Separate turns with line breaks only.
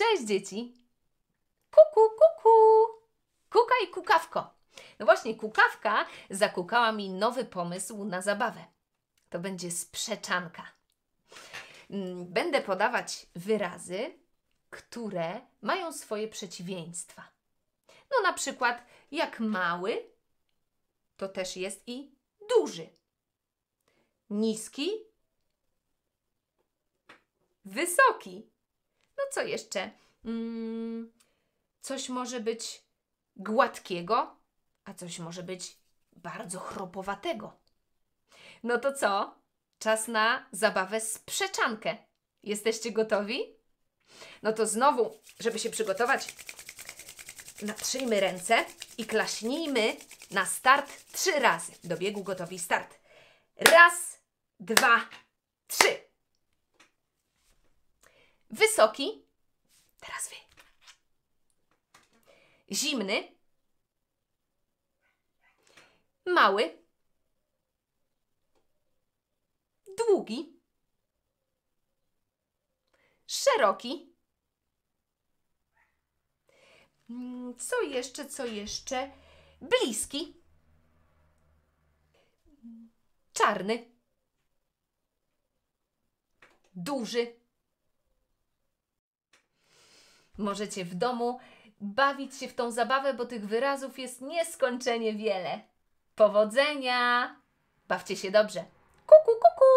Cześć dzieci! Kuku, kuku! Kuka i kukawko. No właśnie, kukawka zakukała mi nowy pomysł na zabawę. To będzie sprzeczanka. Mm, będę podawać wyrazy, które mają swoje przeciwieństwa. No na przykład, jak mały, to też jest i duży. Niski, wysoki. No co jeszcze? Mm, coś może być gładkiego, a coś może być bardzo chropowatego. No to co? Czas na zabawę z przeczankę. Jesteście gotowi? No to znowu, żeby się przygotować, natrzyjmy ręce i klaśnijmy na start trzy razy. Do biegu gotowi start. Raz, dwa, trzy. Wysoki. Teraz wy. Zimny. Mały. Długi. Szeroki. Mm, co jeszcze, co jeszcze? Bliski. Czarny. Duży Możecie w domu bawić się w tą zabawę, bo tych wyrazów jest nieskończenie wiele. Powodzenia! Bawcie się dobrze. Kuku, kuku!